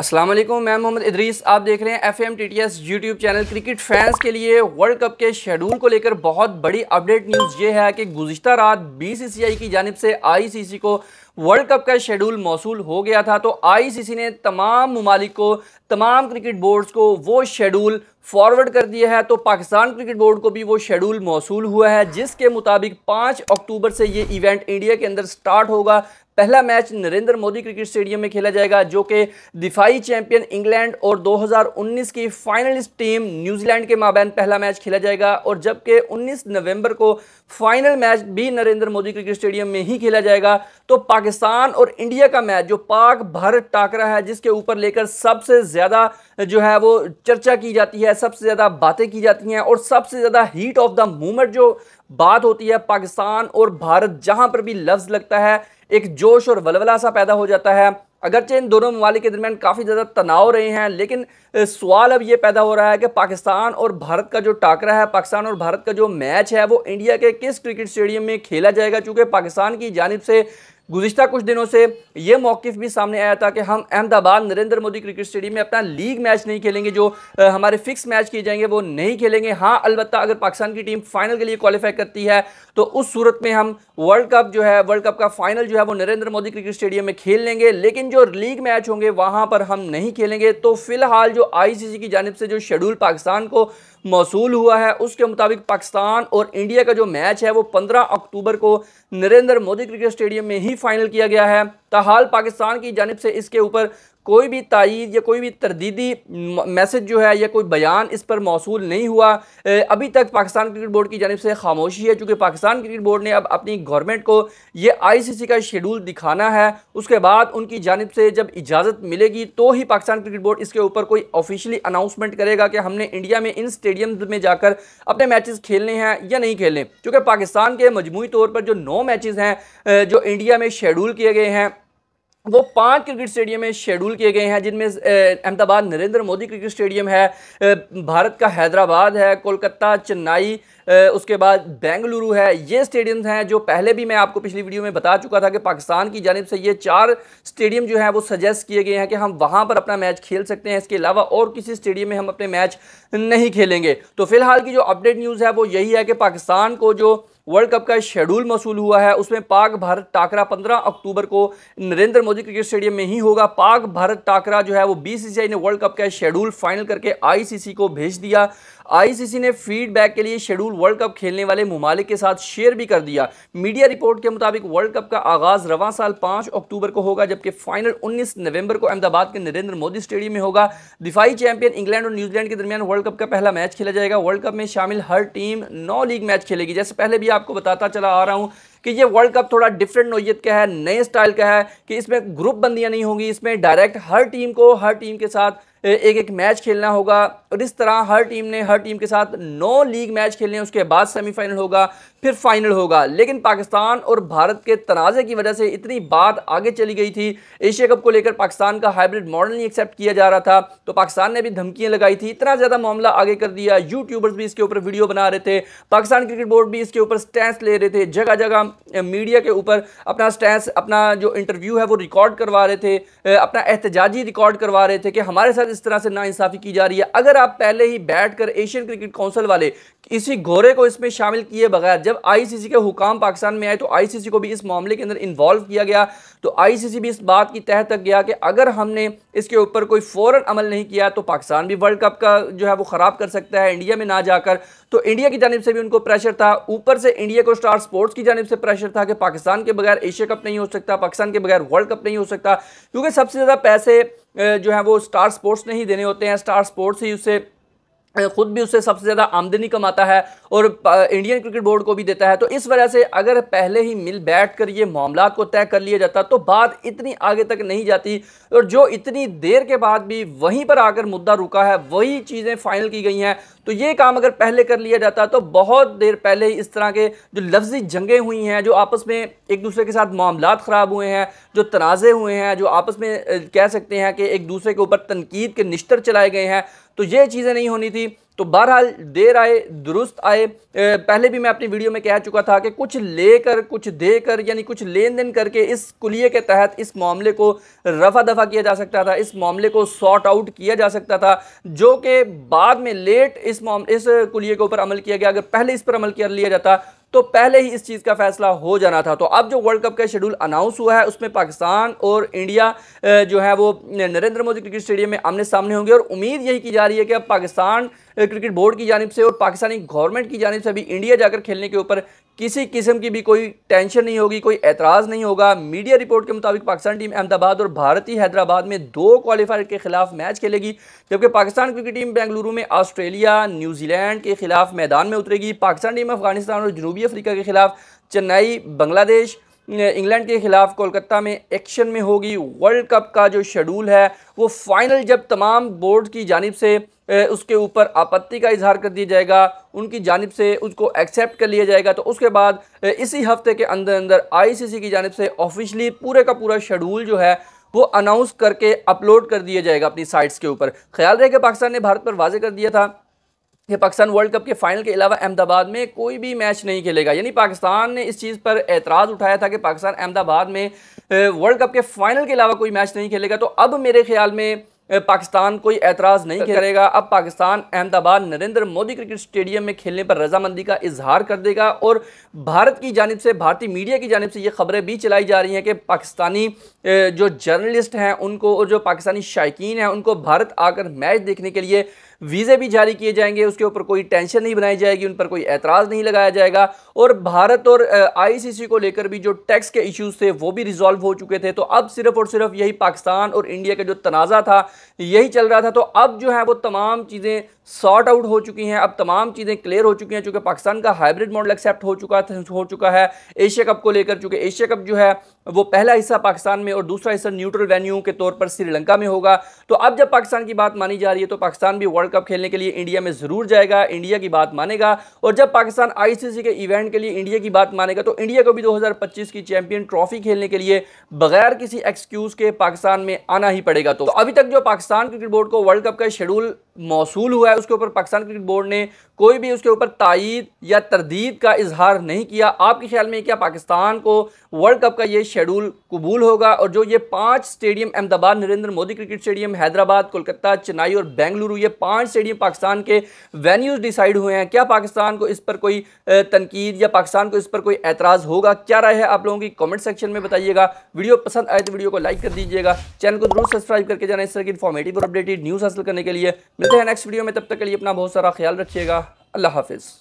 असलम मैं मोहम्मद इदरीस आप देख रहे हैं F M T T S YouTube channel cricket fans के लिए वर्ल्ड कप के शेड्यूल को लेकर बहुत बड़ी अपडेट न्यूज़ ये है कि गुजशत रात बी सी सी आई की जानब से आई सी सी को वर्ल्ड कप का शेड्यूल मौसू हो गया था तो आई सी सी ने तमाम ममालिक को तमाम क्रिकेट बोर्ड्स को वो शेड्यूल फॉरवर्ड कर दिया है तो पाकिस्तान क्रिकेट बोर्ड को भी वो शेड्यूल मौसू हुआ है जिसके मुताबिक पाँच अक्टूबर से ये इवेंट इंडिया के अंदर स्टार्ट होगा पहला match Narendra Modi cricket stadium में खेला जाएगा जो कि दिफाई चैंपियन इंग्लैंड और 2019 की फाइनलिस्ट टीम न्यूजीलैंड के माबैन पहला मैच खेला जाएगा और जबकि 19 नवंबर को फाइनल मैच भी नरेंद्र मोदी क्रिकेट स्टेडियम में ही खेला जाएगा तो पाकिस्तान और इंडिया का मैच जो पाक भारत टाकरा है जिसके ऊपर लेकर सबसे ज़्यादा जो है वो चर्चा की जाती है सबसे ज़्यादा बातें की जाती हैं और सबसे ज़्यादा हीट ऑफ द मूवमेंट जो बात होती है पाकिस्तान और भारत जहां पर भी लफ्ज़ लगता है एक जोश और वलवला सा पैदा हो जाता है अगरचे इन दोनों ममालिक के दरमियान काफ़ी ज़्यादा तनाव रहे हैं लेकिन सवाल अब ये पैदा हो रहा है कि पाकिस्तान और भारत का जो टाकरा है पाकिस्तान और भारत का जो मैच है वो इंडिया के किस क्रिकेट स्टेडियम में खेला जाएगा चूँकि पाकिस्तान की जानब से गुजशत कुछ दिनों से ये मौकफ भी सामने आया था कि हम अहमदाबाद नरेंद्र मोदी क्रिकेट स्टेडियम में अपना लीग मैच नहीं खेलेंगे जो हमारे फिक्स मैच किए जाएंगे वो नहीं खेलेंगे हाँ अलबत्त अगर पाकिस्तान की टीम फाइनल के लिए क्वालिफाई करती है तो उस सूरत में हम वर्ल्ड कप जो है वर्ल्ड कप का फाइनल जो है वो नरेंद्र मोदी क्रिकेट स्टेडियम में खेल लेंगे लेकिन जो लीग मैच होंगे वहाँ पर हम नहीं खेलेंगे तो फिलहाल जो आई की जानब से जो शेड्यूल पाकिस्तान को मौसू हुआ है उसके मुताबिक पाकिस्तान और इंडिया का जो मैच है वो पंद्रह अक्टूबर को नरेंद्र मोदी क्रिकेट स्टेडियम में ही फाइनल किया गया है तहाल पाकिस्तान की जानब से इसके ऊपर कोई भी तइद या कोई भी तरदीदी मैसेज जो है या कोई बयान इस पर मौसू नहीं हुआ अभी तक पाकिस्तान क्रिकेट बोर्ड की जानब से खामोशी है चूँकि पाकिस्तान क्रिकेट बोर्ड ने अब अपनी गवर्नमेंट को ये आई सी सी का शेड्यूल दिखाना है उसके बाद उनकी जानब से जब इजाज़त मिलेगी तो ही पाकिस्तान क्रिकेट बोर्ड इसके ऊपर कोई ऑफिशियली अनाउंसमेंट करेगा कि हमने इंडिया में इन स्टेडियम में जाकर अपने मैचेस खेलने हैं या नहीं खेलने चूँकि पाकिस्तान के मजमू तौर पर जो नौ मैचेस हैं जो इंडिया में शेड्यूल किए गए हैं वो पांच क्रिकेट स्टेडियम में शेड्यूल किए गए हैं जिनमें अहमदाबाद नरेंद्र मोदी क्रिकेट स्टेडियम है भारत का हैदराबाद है कोलकाता चेन्नई उसके बाद बेंगलुरु है ये स्टेडियम्स हैं जो पहले भी मैं आपको पिछली वीडियो में बता चुका था कि पाकिस्तान की जानब से ये चार स्टेडियम जो है वो सजेस्ट किए गए हैं कि हम वहाँ पर अपना मैच खेल सकते हैं इसके अलावा और किसी स्टेडियम में हम अपने मैच नहीं खेलेंगे तो फिलहाल की जो अपडेट न्यूज़ है वो यही है कि पाकिस्तान को जो वर्ल्ड कप का शेड्यूल मसूल हुआ है उसमें पाक भारत टाकरा 15 अक्टूबर को नरेंद्र मोदी क्रिकेट स्टेडियम में ही होगा पाक भारत टाकरा जो है वो बीसीसीआई ने वर्ल्ड कप का शेड्यूल फाइनल करके आईसीसी को भेज दिया आईसीसी ने फीडबैक के लिए शेड्यूल वर्ल्ड कप खेलने वाले ममालिक के साथ शेयर भी कर दिया मीडिया रिपोर्ट के मुताबिक वर्ल्ड कप का आगाज रवा साल पांच अक्टूबर को होगा जबकि फाइनल उन्नीस नवंबर को अहमदाबाद के नरेंद्र मोदी स्टेडियम में होगा दिफाई चैंपियन इंग्लैंड और न्यूजीलैंड के दरमियान वर्ल्ड कप का पहला मैच खेला जाएगा वर्ल्ड कप में शामिल हर टीम नौ लीग मैच खेलेगी जैसे पहले भी आपको बताता चला आ रहा हूँ कि ये वर्ल्ड कप थोड़ा डिफरेंट नोयत का है नए स्टाइल का है कि इसमें ग्रुप बंदियां नहीं होंगी इसमें डायरेक्ट हर टीम को हर टीम के साथ एक एक मैच खेलना होगा और इस तरह हर टीम ने हर टीम के साथ नौ लीग मैच खेलने उसके बाद सेमीफाइनल होगा फिर फाइनल होगा लेकिन पाकिस्तान और भारत के तनाज़े की वजह से इतनी बात आगे चली गई थी एशिया कप को लेकर पाकिस्तान का हाइब्रिड मॉडल नहीं एक्सेप्ट किया जा रहा था तो पाकिस्तान ने भी धमकियां लगाई थी इतना ज़्यादा मामला आगे कर दिया यूट्यूबर्स भी इसके ऊपर वीडियो बना रहे थे पाकिस्तान क्रिकेट बोर्ड भी इसके ऊपर स्टैंड ले रहे थे जगह जगह मीडिया के ऊपर अपना स्टैंड अपना जो इंटरव्यू है वो रिकॉर्ड करवा रहे थे अपना एहतजाजी रिकॉर्ड करवा रहे थे कि हमारे साथ इस तरह से नाइंसाफ़ी की जा रही है अगर आप पहले ही बैठ कर एशियन क्रिकेट काउंसिल वाले इसी घोरे को इसमें शामिल किए बगैर जब आईसीसी के हुकाम पाकिस्तान में आए तो आईसीसी को भी इस मामले के अंदर इन्वॉल्व किया गया तो आईसीसी भी इस बात की तह तक गया कि अगर हमने इसके ऊपर कोई फ़ौर अमल नहीं किया तो पाकिस्तान भी वर्ल्ड कप का जो है वो ख़राब कर सकता है इंडिया में ना जाकर तो इंडिया की जानब से भी उनको प्रेशर था ऊपर से इंडिया को स्टार स्पोर्ट्स की जानब से प्रेशर था कि पाकिस्तान के बगैर एशिया कप नहीं हो सकता पाकिस्तान के बगैर वर्ल्ड कप नहीं हो सकता क्योंकि सबसे ज़्यादा पैसे जो है वो स्टार स्पोर्ट्स ने ही देने होते हैं स्टार स्पोर्ट्स ही उससे खुद भी उससे सबसे ज़्यादा आमदनी कमाता है और इंडियन क्रिकेट बोर्ड को भी देता है तो इस वजह से अगर पहले ही मिल बैठ कर ये मामला को तय कर लिया जाता तो बात इतनी आगे तक नहीं जाती और जो इतनी देर के बाद भी वहीं पर आकर मुद्दा रुका है वही चीज़ें फाइनल की गई हैं तो ये काम अगर पहले कर लिया जाता तो बहुत देर पहले ही इस तरह के जो लफ्जी जंगें हुई हैं जो आपस में एक दूसरे के साथ मामला ख़राब हुए हैं जो तनाज़े हुए हैं जो आपस में कह सकते हैं कि एक दूसरे के ऊपर तनकीद के निश्तर चलाए गए हैं तो ये चीज़ें नहीं होनी थी तो बहरहाल देर आए दुरुस्त आए पहले भी मैं अपनी वीडियो में कह चुका था कि कुछ लेकर कुछ देकर यानी कुछ लेन देन करके इस कुलिए के तहत इस मामले को रफा दफा किया जा सकता था इस मामले को सॉर्ट आउट किया जा सकता था जो कि बाद में लेट इस मामले इस कुलिए के ऊपर अमल किया गया अगर पहले इस पर अमल कर लिया जाता तो पहले ही इस चीज़ का फैसला हो जाना था तो अब जो वर्ल्ड कप का शेड्यूल अनाउंस हुआ है उसमें पाकिस्तान और इंडिया जो है वो नरेंद्र मोदी क्रिकेट स्टेडियम में आमने सामने होंगे और उम्मीद यही की जा रही है कि अब पाकिस्तान क्रिकेट बोर्ड की जानब से और पाकिस्तानी गवर्नमेंट की जानब से अभी इंडिया जाकर खेलने के ऊपर किसी किस्म की भी कोई टेंशन नहीं होगी कोई एतराज़ नहीं होगा मीडिया रिपोर्ट के मुताबिक पाकिस्तान टीम अहमदाबाद और भारतीय हैदराबाद में दो क्वालिफायर के खिलाफ मैच खेलेगी जबकि पाकिस्तान क्रिकेट टीम बेंगलुरु में ऑस्ट्रेलिया न्यूजीलैंड के खिलाफ मैदान में उतरेगी पाकिस्तान टीम अफगानिस्तान और जनूबी अफ्रीका के खिलाफ चेन्नई बांग्लादेश इंग्लैंड के ख़िलाफ़ कोलकाता में एक्शन में होगी वर्ल्ड कप का जो शेड्यूल है वो फ़ाइनल जब तमाम बोर्ड की जानब से उसके ऊपर आपत्ति का इजहार कर दिया जाएगा उनकी जानब से उसको एक्सेप्ट कर लिया जाएगा तो उसके बाद इसी हफ्ते के अंदर अंदर आईसीसी की जानब से ऑफिशली पूरे का पूरा शेड्यूल जो है वो अनाउंस करके अपलोड कर दिया जाएगा अपनी साइट्स के ऊपर ख्याल रहे कि पाकिस्तान ने भारत पर वाजे कर दिया था कि पाकिस्तान वर्ल्ड कप के फ़ाइनल के अलावा अहमदाबाद में कोई भी मैच नहीं खेलेगा यानी पाकिस्तान ने इस चीज़ पर एतराज़ उठाया था कि पाकिस्तान अहमदाबाद में वर्ल्ड कप के फ़ाइनल के अलावा कोई मैच नहीं खेलेगा तो अब मेरे ख्याल में पाकिस्तान कोई एतराज़ नहीं करेगा अब पाकिस्तान अहमदाबाद नरेंद्र मोदी क्रिकेट स्टेडियम में खेलने पर रजामंदी का इजहार कर देगा और भारत की जानब से भारतीय मीडिया की जानब से ये खबरें भी चलाई जा रही हैं कि पाकिस्तानी जो जर्नलिस्ट हैं उनको और जो पाकिस्तानी शायकीन हैं उनको भारत आकर मैच देखने के लिए वीज़े भी जारी किए जाएंगे उसके ऊपर कोई टेंशन नहीं बनाई जाएगी उन पर कोई एतराज़ नहीं लगाया जाएगा और भारत और आईसीसी को लेकर भी जो टैक्स के इश्यूज थे वो भी रिजॉल्व हो चुके थे तो अब सिर्फ और सिर्फ यही पाकिस्तान और इंडिया का जो तनाज़ा था यही चल रहा था तो अब जो है वो तमाम चीज़ें सॉर्ट आउट हो चुकी हैं अब तमाम चीज़ें क्लियर हो चुकी हैं चूँकि पाकिस्तान का हाइब्रिड मॉडल एक्सेप्ट हो चुका हो चुका है एशिया कप को लेकर चूँकि एशिया कप जो है वो पहला हिस्सा पाकिस्तान में और दूसरा हिस्सा न्यूट्रल वेन्यू के तौर पर श्रीलंका में होगा तो अब जब पाकिस्तान की बात मानी जा रही है तो पाकिस्तान भी वर्ल्ड कप खेलने के लिए इंडिया में ज़रूर जाएगा इंडिया की बात मानेगा और जब पाकिस्तान आईसीसी के इवेंट के लिए इंडिया की बात मानेगा तो इंडिया को भी 2025 की चैंपियन ट्रॉफी खेलने के लिए बगैर किसी एक्सक्यूज़ के पाकिस्तान में आना ही पड़ेगा तो, तो अभी तक जो पाकिस्तान क्रिकेट बोर्ड को वर्ल्ड कप का शेड्यूल मौसू हुआ है उसके ऊपर पाकिस्तान क्रिकेट बोर्ड ने कोई भी उसके ऊपर तइद या तरदीद का इजहार नहीं किया आपके ख्याल में क्या पाकिस्तान को वर्ल्ड कप का ये शेड्यूल कबूल होगा और जो ये पांच stadium Ahmedabad Narendra Modi cricket stadium Hyderabad Kolkata Chennai और बेंगलुरु ये पांच पांच स्टेडियम पाकिस्तान के वेन्यूज़ डिसाइड हुए हैं क्या पाकिस्तान को इस पर कोई तनकीद या पाकिस्तान को इस पर कोई एतराज़ होगा क्या राय है आप लोगों की कमेंट सेक्शन में बताइएगा वीडियो पसंद आए तो वीडियो को लाइक कर दीजिएगा चैनल को जरूर सब्सक्राइब करके जाना इस तरह की इन्फॉर्मेटिव और अपडेटेड न्यूज़ हासिल करने के लिए मिलते हैं नेक्स्ट वीडियो में तब तक के लिए अपना बहुत सारा ख्याल रखिएगा अल्लाह हाफिज़